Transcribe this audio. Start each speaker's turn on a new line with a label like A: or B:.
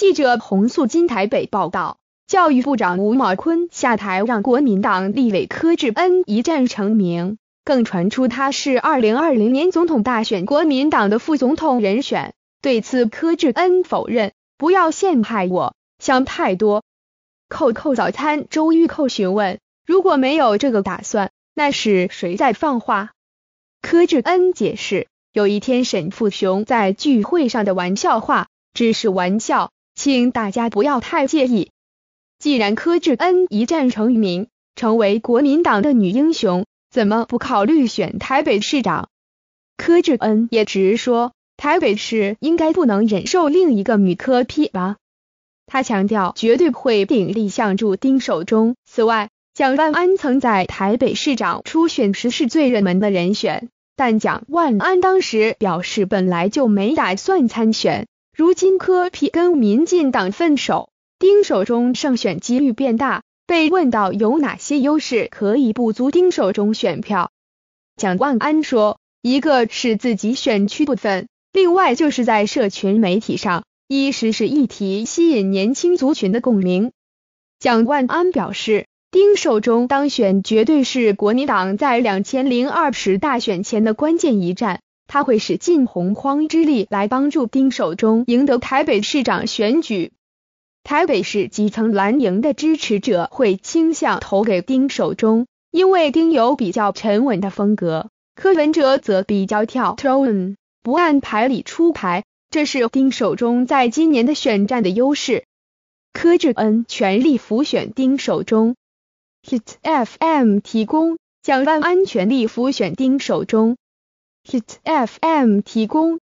A: 记者洪素金台北报道，教育部长吴茂坤下台让国民党立委柯志恩一战成名，更传出他是二零二零年总统大选国民党的副总统人选。对此，柯志恩否认，不要陷害我，想太多。扣扣早餐周玉扣询问，如果没有这个打算，那是谁在放话？柯志恩解释，有一天沈富雄在聚会上的玩笑话，只是玩笑。请大家不要太介意。既然柯志恩一战成名，成为国民党的女英雄，怎么不考虑选台北市长？柯志恩也直说，台北市应该不能忍受另一个女科批吧。他强调绝对不会鼎力相助丁守中。此外，蒋万安曾在台北市长初选时是最热门的人选，但蒋万安当时表示本来就没打算参选。如今柯皮跟民进党分手，丁守中胜选几率变大。被问到有哪些优势可以补足丁守中选票，蒋万安说，一个是自己选区部分，另外就是在社群媒体上，以时事议题吸引年轻族群的共鸣。蒋万安表示，丁守中当选绝对是国民党在两千零二十大选前的关键一战。他会使尽洪荒之力来帮助丁守中赢得台北市长选举。台北市基层蓝营的支持者会倾向投给丁守中，因为丁有比较沉稳的风格，柯文哲则比较跳 tone，不按牌理出牌，这是丁守中在今年的选战的优势。柯志恩全力辅选丁守中，Hit FM 提供蒋万安全力辅选丁守中。hit FM 提供。